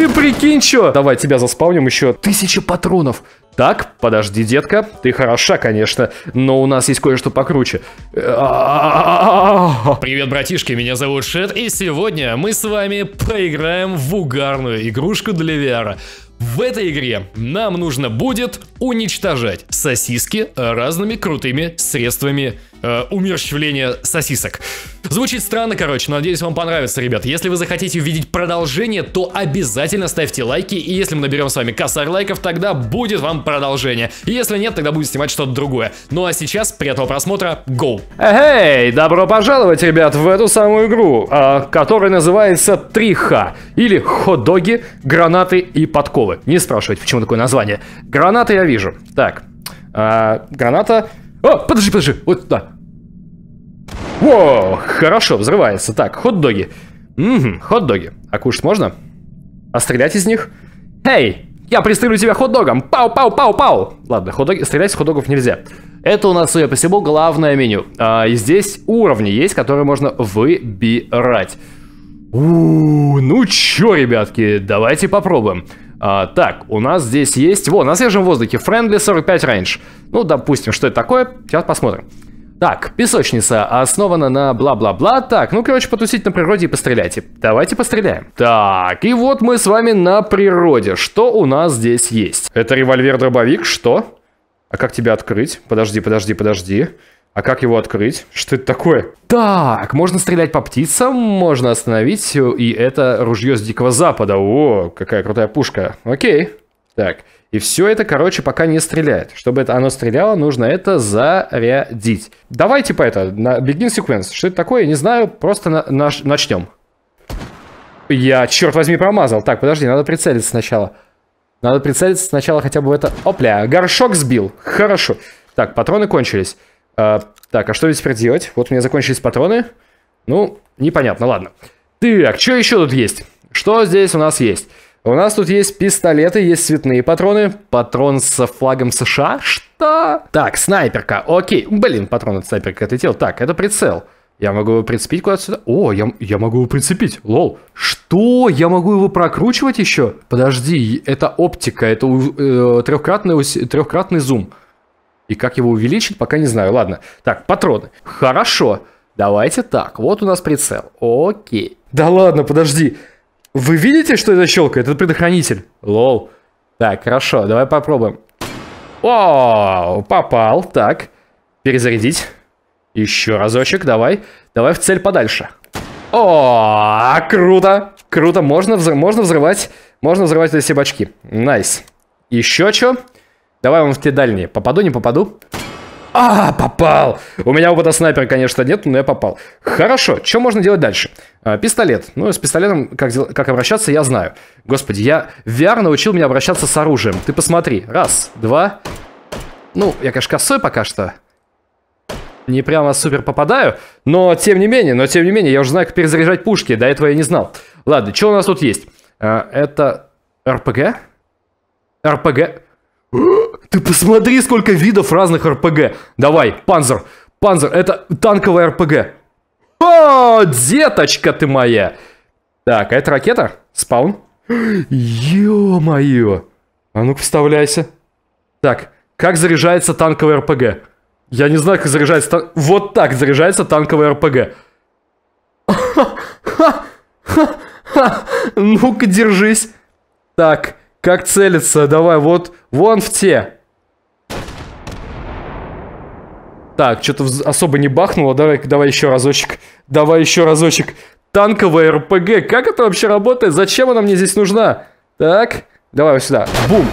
Ты прикинь, что? Давай, тебя заспавним еще. Тысяча патронов. Так, подожди, детка, ты хороша, конечно, но у нас есть кое-что покруче. Привет, братишки, меня зовут Шет, и сегодня мы с вами поиграем в угарную игрушку для VR. В этой игре нам нужно будет уничтожать сосиски разными крутыми средствами э, умерщвления сосисок. Звучит странно, короче, но надеюсь, вам понравится, ребят. Если вы захотите увидеть продолжение, то обязательно ставьте лайки, и если мы наберем с вами косарь лайков, тогда будет вам продолжение. И если нет, тогда будет снимать что-то другое. Ну а сейчас, приятного просмотра, гоу. Эй, hey, добро пожаловать, ребят, в эту самую игру, э, которая называется Триха, или хот-доги, гранаты и подковы школы. Не спрашивайте, почему такое название. Граната я вижу. Так. А, граната... О, подожди, подожди. Вот туда. Во, хорошо, взрывается. Так, хот-доги. Угу, хот-доги. А кушать можно? А стрелять из них? Эй, я пристрелю тебя хот-догом! Пау-пау-пау-пау! Ладно, хот-доги... стрелять с хот-догов нельзя. Это у нас, судя по всему, главное меню. А, и здесь уровни есть, которые можно выбирать. У, -у, у ну чё, ребятки, давайте попробуем. А, так, у нас здесь есть... Во, на свежем воздухе. Friendly 45 range. Ну, допустим, что это такое? Сейчас посмотрим. Так, песочница основана на бла-бла-бла. Так, ну, короче, потусить на природе и пострелять. Давайте постреляем. Так, и вот мы с вами на природе. Что у нас здесь есть? Это револьвер-дробовик, что? А как тебя открыть? Подожди, подожди, подожди. А как его открыть? Что это такое? Так, можно стрелять по птицам, можно остановить, э, и это ружье с Дикого Запада. О, какая крутая пушка. Окей. Так, и все это, короче, пока не стреляет. Чтобы это оно стреляло, нужно это зарядить. Давай, типа, это, на begin sequence. Что это такое, не знаю, просто на, на, начнем. Я, черт возьми, промазал. Так, подожди, надо прицелиться сначала. Надо прицелиться сначала хотя бы в это... Опля, горшок сбил. Хорошо. Так, патроны кончились. А, так, а что здесь теперь делать? Вот у меня закончились патроны. Ну, непонятно, ладно. Так, что еще тут есть? Что здесь у нас есть? У нас тут есть пистолеты, есть цветные патроны, патрон со флагом США. Что? Так, снайперка, окей. Блин, патрон от снайперка отлетел. Так, это прицел. Я могу его прицепить куда-то сюда. О, я, я могу его прицепить. Лол. Что? Я могу его прокручивать еще? Подожди, это оптика, это э, трехкратный, трехкратный зум. И как его увеличить, пока не знаю. Ладно. Так, патроны. Хорошо. Давайте так. Вот у нас прицел. Окей. Да ладно, подожди. Вы видите, что это щелкает? Это предохранитель. Лол. Так, хорошо. Давай попробуем. О, попал. Так. Перезарядить. Еще разочек. Давай. Давай в цель подальше. О, круто. Круто. Можно, взрыв, можно взрывать. Можно взрывать эти бачки. Найс. Еще что? Давай он в те дальние. Попаду, не попаду? А, попал! У меня опыта снайпера, конечно, нет, но я попал. Хорошо, что можно делать дальше? А, пистолет. Ну, с пистолетом, как, как обращаться, я знаю. Господи, я... VR научил меня обращаться с оружием. Ты посмотри. Раз, два... Ну, я, конечно, косой пока что. Не прямо супер попадаю, но тем не менее, но тем не менее, я уже знаю, как перезаряжать пушки, до этого я не знал. Ладно, что у нас тут есть? А, это РПГ? РПГ? Ты посмотри, сколько видов разных РПГ. Давай, Панзер. Панзер, это танковая РПГ. О, деточка ты моя. Так, а это ракета? Спаун? Ё-моё. А ну-ка, вставляйся. Так, как заряжается танковая РПГ? Я не знаю, как заряжается тан... Вот так заряжается танковая РПГ. Ну-ка, держись. Так, как целиться? Давай, вот, вон в те. Так, что-то особо не бахнуло. Давай, давай еще разочек. Давай еще разочек. Танковая РПГ. Как это вообще работает? Зачем она мне здесь нужна? Так, давай вот сюда. Бум.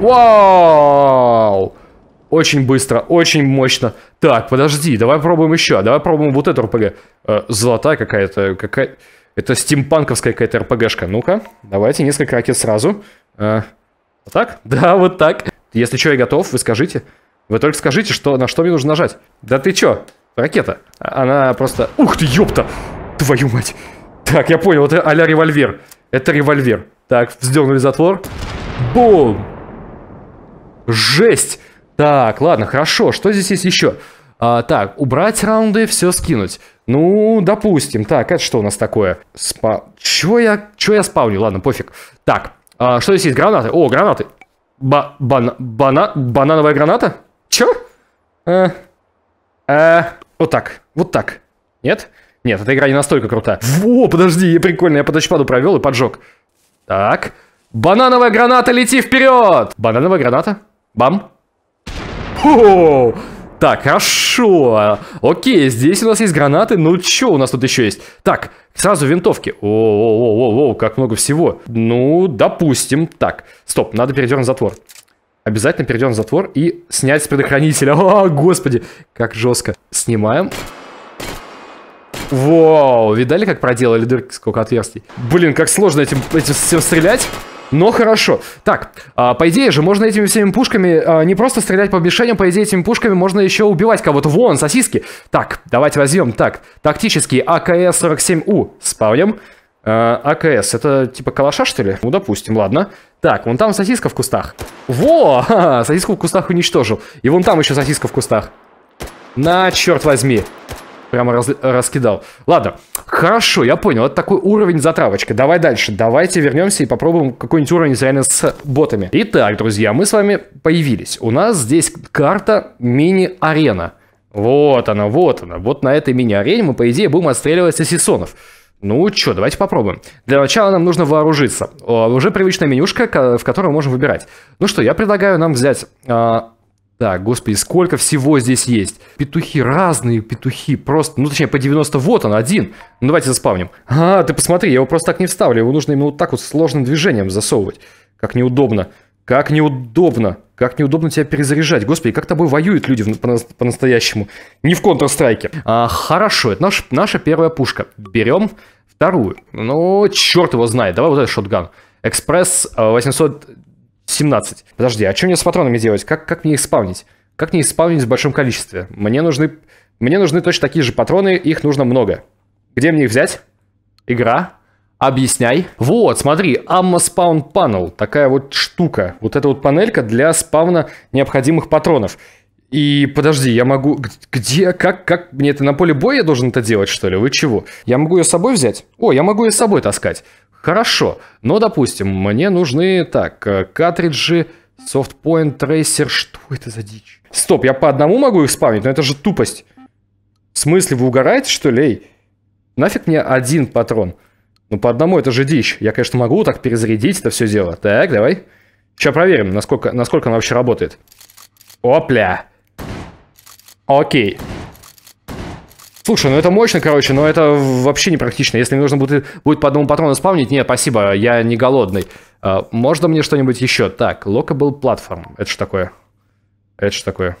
Вау! Очень быстро, очень мощно. Так, подожди, давай пробуем еще. Давай пробуем вот эту РПГ. Э, золотая какая-то, какая... Это стимпанковская какая-то РПГшка. Ну-ка, давайте несколько ракет сразу. А, вот так? Да, вот так. Если что, я готов, вы скажите. Вы только скажите, что, на что мне нужно нажать. Да ты чё? Ракета. Она просто... Ух ты, ёпта! Твою мать! Так, я понял, это а револьвер. Это револьвер. Так, вздернули затвор. Бум! Жесть! Так, ладно, хорошо. Что здесь есть еще? А, так, убрать раунды, все скинуть. Ну, допустим. Так, это что у нас такое? Спа... Чего я... Чего я спавню? Ладно, пофиг. Так, а, что здесь есть? Гранаты. О, гранаты. Ба бана бана банановая граната? Чё? Э, э, вот так. Вот так. Нет? Нет, эта игра не настолько крута. Во, подожди, прикольно, я по тачпаду провел и поджег. Так. Банановая граната, лети вперед! Банановая граната. Бам. Хо-хо! Так, хорошо. Окей, здесь у нас есть гранаты. Ну, что у нас тут еще есть? Так, сразу винтовки. О-о-о-о, как много всего. Ну, допустим. Так, стоп, надо передернуть затвор. Обязательно перейдем в затвор и снять с предохранителя. О, господи, как жестко. Снимаем. Вау, видали, как проделали дырки, сколько отверстий? Блин, как сложно этим, этим всем стрелять. Но хорошо. Так, а, по идее же, можно этими всеми пушками а, не просто стрелять по мишеням, по идее этими пушками можно еще убивать кого-то. Вон, сосиски. Так, давайте возьмем. Так, тактический АКС-47У спавним. А, АКС, это типа калаша, что ли? Ну, допустим, ладно. Так, вон там сосиска в кустах. Во! Ха -ха, сосиску в кустах уничтожил. И вон там еще сосиска в кустах. На, черт возьми прямо раз, раскидал. Ладно, хорошо, я понял. Это такой уровень затравочка. Давай дальше. Давайте вернемся и попробуем какой-нибудь уровень реально с ботами. Итак, друзья, мы с вами появились. У нас здесь карта мини-арена. Вот она, вот она. Вот на этой мини-арене мы, по идее, будем отстреливаться сезонов. Ну что, давайте попробуем. Для начала нам нужно вооружиться. Уже привычная менюшка, в которой мы можем выбирать. Ну что, я предлагаю нам взять а, так, господи, сколько всего здесь есть. Петухи, разные петухи, просто, ну точнее, по 90, вот он, один. Ну давайте заспавним. А, ты посмотри, я его просто так не вставлю, его нужно именно вот так вот сложным движением засовывать. Как неудобно, как неудобно, как неудобно тебя перезаряжать. Господи, как тобой воюют люди по-настоящему. Не в Counter-Strike. А, хорошо, это наш, наша первая пушка. Берем вторую. Ну, черт его знает, давай вот этот шотган. Экспресс 800 э, 17. Подожди, а что мне с патронами делать? Как, как мне их спавнить? Как мне их спавнить в большом количестве? Мне нужны, мне нужны точно такие же патроны, их нужно много. Где мне их взять? Игра. Объясняй. Вот, смотри, Amma Spawn Panel. Такая вот штука. Вот эта вот панелька для спавна необходимых патронов. И подожди, я могу... Где? Как? Как? Мне это на поле боя я должен это делать, что ли? Вы чего? Я могу ее с собой взять? О, я могу ее с собой таскать. Хорошо, но, допустим, мне нужны, так, э, картриджи Softpoint Tracer, что это за дичь? Стоп, я по одному могу их спавнить, но это же тупость. В смысле, вы угораете, что ли? Эй, нафиг мне один патрон? Ну, по одному это же дичь. Я, конечно, могу так перезарядить это все дело. Так, давай. Сейчас проверим, насколько, насколько она вообще работает. Опля. Окей. Слушай, ну это мощно, короче, но это вообще непрактично. Если мне нужно будет, будет по одному патрону спавнить, нет, спасибо, я не голодный. А, можно мне что-нибудь еще? Так, был платформ. Это что такое? Это что такое?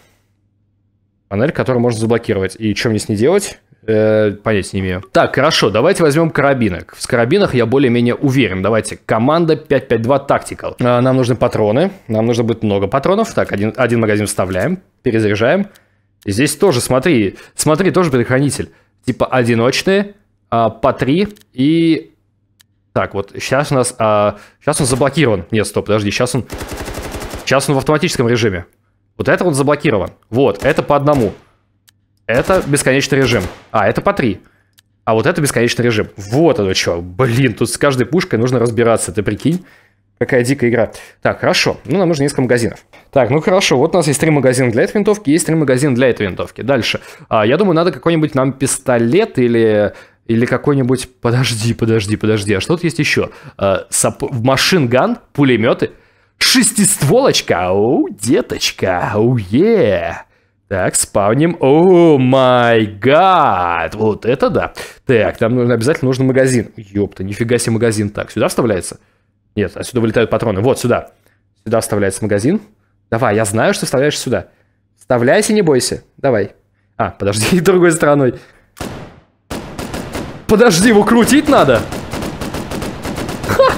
Панель, которую можно заблокировать. И что мне с ней делать? Э, понять не имею. Так, хорошо, давайте возьмем карабинок. С карабинах я более-менее уверен. Давайте, команда 552 Tactical. А, нам нужны патроны. Нам нужно будет много патронов. Так, один, один магазин вставляем, перезаряжаем. Здесь тоже, смотри, смотри, тоже предохранитель. Типа одиночные, а, по три и... Так, вот сейчас у нас... А, сейчас он заблокирован. Нет, стоп, подожди, сейчас он... Сейчас он в автоматическом режиме. Вот это вот заблокирован. Вот, это по одному. Это бесконечный режим. А, это по три. А вот это бесконечный режим. Вот оно что. Блин, тут с каждой пушкой нужно разбираться, ты прикинь. Какая дикая игра. Так, хорошо. Ну, нам нужно несколько магазинов. Так, ну хорошо, вот у нас есть три магазина для этой винтовки, есть три магазина для этой винтовки. Дальше. А, я думаю, надо какой-нибудь нам пистолет или или какой-нибудь... Подожди, подожди, подожди, а что тут есть еще? А, сап... Машинган, пулеметы, шестистволочка, оу, деточка, оу, е. Так, спавним. О, май гад! Вот это да. Так, нам нужно, обязательно нужен магазин. Ёпта, нифига себе магазин. Так, сюда вставляется? Нет, отсюда вылетают патроны. Вот, сюда. Сюда вставляется магазин. Давай, я знаю, что вставляешь сюда. Вставляйся, не бойся. Давай. А, подожди, другой стороной. Подожди, его крутить надо? Ха!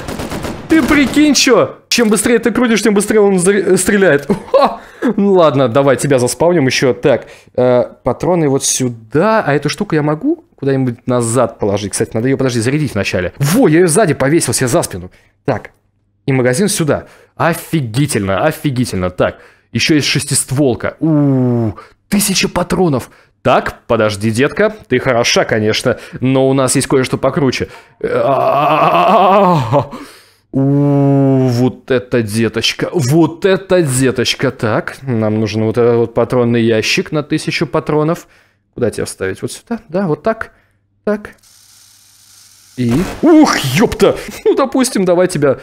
Ты прикинь, что? Чем быстрее ты крутишь, тем быстрее он стреляет. Ха! Ну ладно, давай тебя заспавним еще. Так, э, патроны вот сюда. А эту штуку я могу куда-нибудь назад положить? Кстати, надо ее, подожди, зарядить вначале. Во, я ее сзади повесил себе за спину. Так, и магазин сюда. Офигительно, офигительно. Так, еще есть шестистволка. У, -у, -у тысяча патронов. Так, подожди, детка, ты хороша, конечно, но у нас есть кое-что покруче. Э, а, а, а, у вот это деточка, вот это деточка. Так, нам нужен вот этот вот патронный ящик на тысячу патронов. Куда тебя вставить? Вот сюда? Да, вот так. Так. И... Ух, ёпта! Ну, допустим, давай тебя...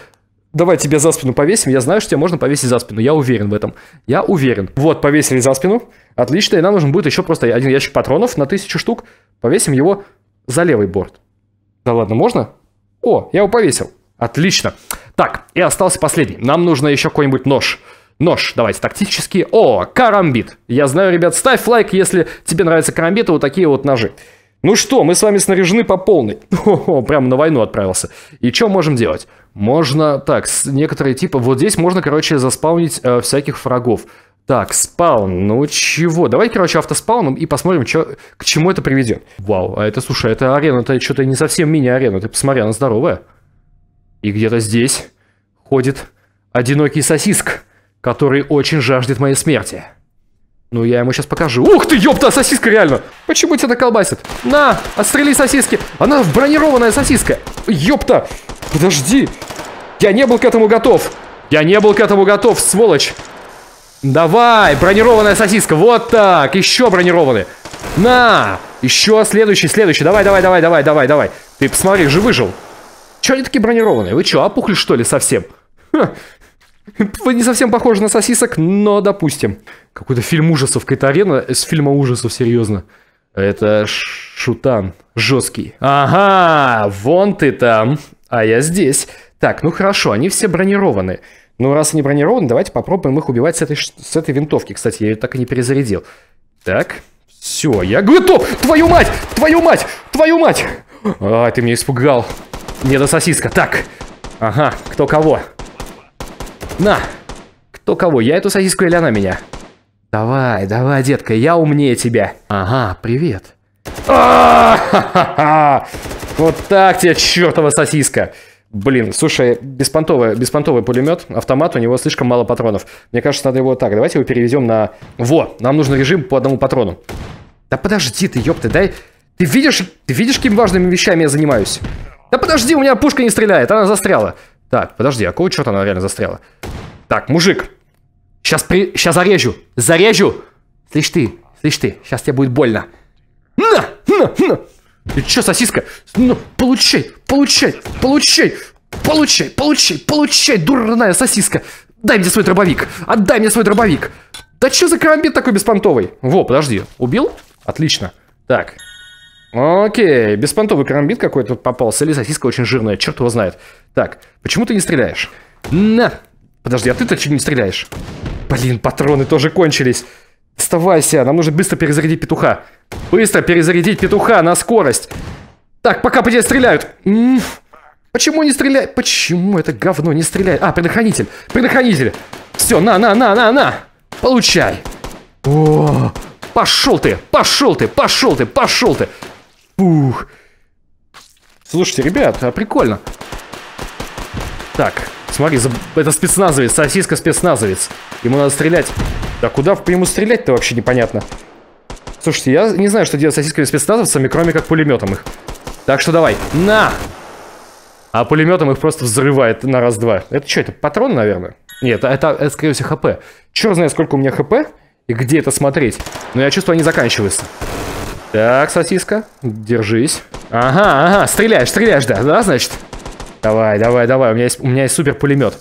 Давай тебе за спину повесим. Я знаю, что тебе можно повесить за спину. Я уверен в этом. Я уверен. Вот, повесили за спину. Отлично. И нам нужен будет еще просто один ящик патронов на тысячу штук. Повесим его за левый борт. Да ладно, можно? О, я его повесил. Отлично. Так, и остался последний. Нам нужно еще какой-нибудь нож. Нож, давайте, тактический. О, карамбит. Я знаю, ребят, ставь лайк, если тебе нравятся карамбиты, вот такие вот ножи. Ну что, мы с вами снаряжены по полной. О, прям на войну отправился. И что можем делать? Можно, так, некоторые типы... Вот здесь можно, короче, заспаунить э, всяких врагов. Так, спаун, ну чего? Давай, короче, автоспауном и посмотрим, чё, к чему это приведет. Вау, а это, слушай, это арена, это что-то не совсем мини-арена. Ты посмотри, она здоровая. И где-то здесь ходит одинокий сосиск, который очень жаждет моей смерти. Ну, я ему сейчас покажу. Ух ты, ёпта, сосиска реально! Почему тебя колбасит? На, отстрели сосиски! Она бронированная сосиска! Ёпта! Подожди! Я не был к этому готов! Я не был к этому готов, сволочь! Давай, бронированная сосиска, вот так, еще бронированные. На, еще следующий, следующий, давай, давай, давай, давай, давай, давай. Ты посмотри, же выжил. Че они такие бронированные? Вы что, опухли что ли совсем? Ха. Вы не совсем похожи на сосисок, но допустим. Какой-то фильм ужасов, какая-то арена с фильма ужасов, серьезно. Это шутан жесткий. Ага, вон ты там, а я здесь. Так, ну хорошо, они все бронированы. Ну, раз они бронированы, давайте попробуем их убивать с этой, с этой винтовки. Кстати, я ее так и не перезарядил. Так, все, я готов! Твою мать! Твою мать! Твою мать! А, ты меня испугал. Деда сосиска. Так. Ага, кто кого? На. Кто кого? Я эту сосиску или она меня? Давай, давай, детка, я умнее тебя. Ага, привет. вот так тебе, чертова сосиска. Блин, слушай, беспонтовый, беспонтовый пулемет, автомат, у него слишком мало патронов. Мне кажется, надо его так. Давайте его переведем на... Во, нам нужен режим по одному патрону. Да подожди ты, ёпты, дай... Ты видишь, ты видишь, какими важными вещами я занимаюсь? Да подожди, у меня пушка не стреляет, она застряла. Так, подожди, а какого черта она реально застряла? Так, мужик. Сейчас при... Сейчас зарежу. Зарежу. Слышь ты, слышь ты, сейчас тебе будет больно. На, на, на. Ты чё, сосиска? Ну, получай, получай, получай, получай, получай, получай, дурная сосиска. Дай мне свой дробовик, отдай мне свой дробовик. Да чё за карамбит такой беспонтовый? Во, подожди, убил? Отлично. Так, Окей, беспонтовый крамбит какой-то попался, или сосиска очень жирная, черт его знает. Так, почему ты не стреляешь? На! Подожди, а ты-то чего не стреляешь? Блин, патроны тоже кончились. Вставайся, нам нужно быстро перезарядить петуха. Быстро перезарядить петуха на скорость. Так, пока по тебе стреляют. М -м -м. Почему не стреляет? Почему это говно не стреляет? А, предохранитель, предохранитель. Все, на, на, на, на, на. Получай. О, пошел ты, пошел ты, пошел ты, пошел ты. Фух. Слушайте, ребят, а прикольно. Так, смотри, это спецназовец, сосиска спецназовец. Ему надо стрелять. Да куда по нему стрелять-то вообще непонятно. Слушайте, я не знаю, что делать с сосисками спецназовцами, кроме как пулеметом их. Так что давай, на! А пулеметом их просто взрывает на раз-два. Это что, это патрон, наверное? Нет, это, это, скорее всего, хп. Черт знает, сколько у меня хп и где это смотреть. Но я чувствую, они заканчиваются. Так, сосиска, держись. Ага, ага, стреляешь, стреляешь, да, да, значит? Давай, давай, давай, у меня есть, у меня есть супер пулемет.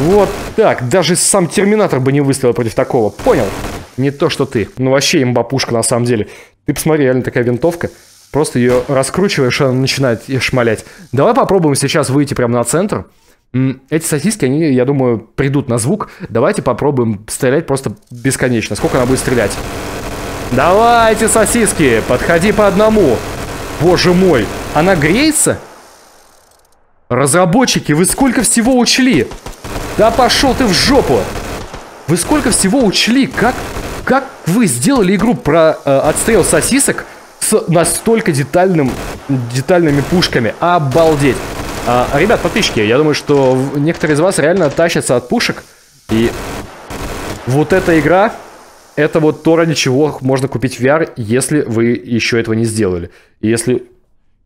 Вот так, даже сам Терминатор бы не выстрелил против такого, понял? Не то, что ты. Ну вообще имбапушка на самом деле. Ты посмотри, реально такая винтовка. Просто ее раскручиваешь, она начинает шмалять. Давай попробуем сейчас выйти прямо на центр. Эти сосиски, они, я думаю, придут на звук. Давайте попробуем стрелять просто бесконечно. Сколько она будет стрелять? «Давайте, сосиски, подходи по одному!» «Боже мой, она греется?» «Разработчики, вы сколько всего учли?» «Да пошел ты в жопу!» «Вы сколько всего учли? Как, как вы сделали игру про э, отстрел сосисок с настолько детальным, детальными пушками? Обалдеть!» а, Ребят, подписчики, я думаю, что некоторые из вас реально тащатся от пушек. И вот эта игра это вот то, ради чего можно купить VR, если вы еще этого не сделали. если,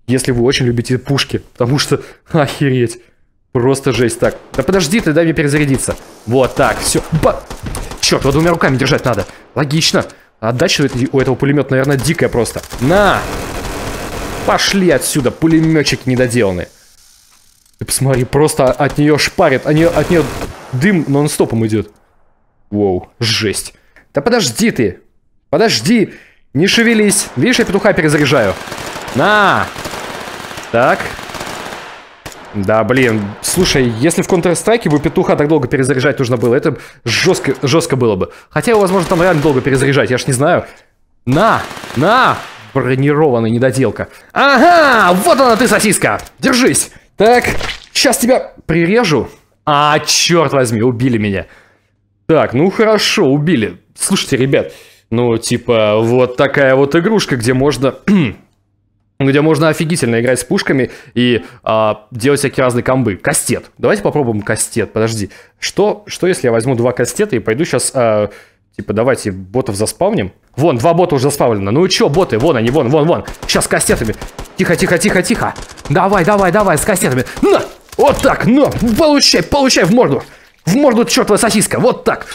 если вы очень любите пушки, потому что охереть. Просто жесть. Так, да подожди ты, дай мне перезарядиться. Вот так, все. Ба... Черт, его двумя руками держать надо. Логично. Отдача у этого пулемета, наверное, дикая просто. На! Пошли отсюда, пулеметчики недоделанные. Ты посмотри, просто от нее шпарит, от нее, от нее дым нон-стопом идет. Воу, жесть. Да подожди ты! Подожди! Не шевелись! Видишь, я петуха перезаряжаю. На! Так. Да, блин. Слушай, если в Counter-Strike бы петуха так долго перезаряжать нужно было, это жестко, жестко было бы. Хотя возможно, там реально долго перезаряжать, я ж не знаю. На! На! Бронированная недоделка. Ага! Вот она ты, сосиска! Держись! Так, сейчас тебя прирежу. А, черт возьми, убили меня. Так, ну хорошо, убили слушайте, ребят, ну, типа, вот такая вот игрушка, где можно где можно офигительно играть с пушками и а, делать всякие разные комбы. Кастет. Давайте попробуем кастет. Подожди. Что, что если я возьму два кастета и пойду сейчас, а, типа, давайте ботов заспавним? Вон, два бота уже заспавлено. Ну и чё, боты? Вон они, вон, вон, вон. Сейчас с кастетами. Тихо, тихо, тихо, тихо. Давай, давай, давай, с кастетами. На! Вот так, на! Получай, получай в морду. В морду, чертова сосиска. Вот так.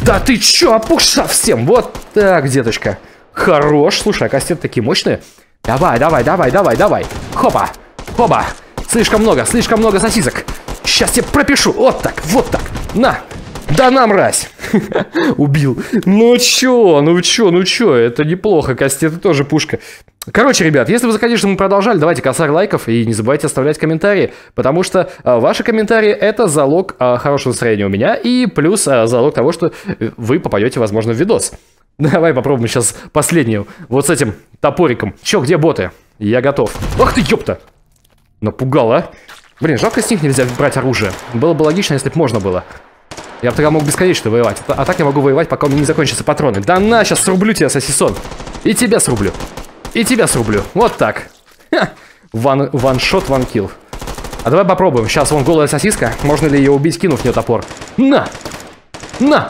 Да ты чё, опух совсем? Вот так, деточка. Хорош. Слушай, а кастеты такие мощные. Давай, давай, давай, давай, давай. Хопа, хопа. Слишком много, слишком много сосисок. Сейчас тебе пропишу. Вот так, вот так. На. Да на, мразь. Убил. Ну чё, ну чё, ну чё. Это неплохо. Кастеты тоже пушка. Короче, ребят, если вы захотите, чтобы мы продолжали, давайте косарь лайков и не забывайте оставлять комментарии, потому что э, ваши комментарии это залог э, хорошего настроения у меня и плюс э, залог того, что э, вы попадете, возможно, в видос. Давай попробуем сейчас последнюю, вот с этим топориком. Чё, где боты? Я готов. Ах ты, ёпта! Напугал, а? Блин, жалко с них нельзя брать оружие. Было бы логично, если бы можно было. Я бы тогда мог бесконечно воевать. А, так я могу воевать, пока у меня не закончатся патроны. Да на, сейчас срублю тебя, сосисон. И тебя срублю. И тебя срублю. Вот так. Ха. Ван, ваншот, ванкил. А давай попробуем. Сейчас вон голая сосиска. Можно ли ее убить, кинув в нее топор? На! На!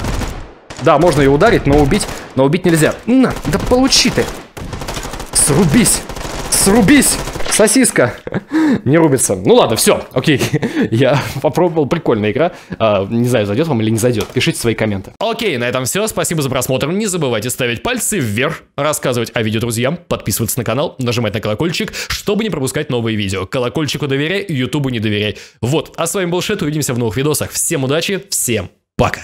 Да, можно ее ударить, но убить... Но убить нельзя. На! Да получи ты! Срубись! Срубись! Сосиска не рубится. Ну ладно, все, окей. Я попробовал, прикольная игра. А, не знаю, зайдет вам или не зайдет. Пишите свои комменты. Окей, на этом все. Спасибо за просмотр. Не забывайте ставить пальцы вверх, рассказывать о видео друзьям, подписываться на канал, нажимать на колокольчик, чтобы не пропускать новые видео. Колокольчику доверяй, ютубу не доверяй. Вот, а с вами был Шет, увидимся в новых видосах. Всем удачи, всем пока.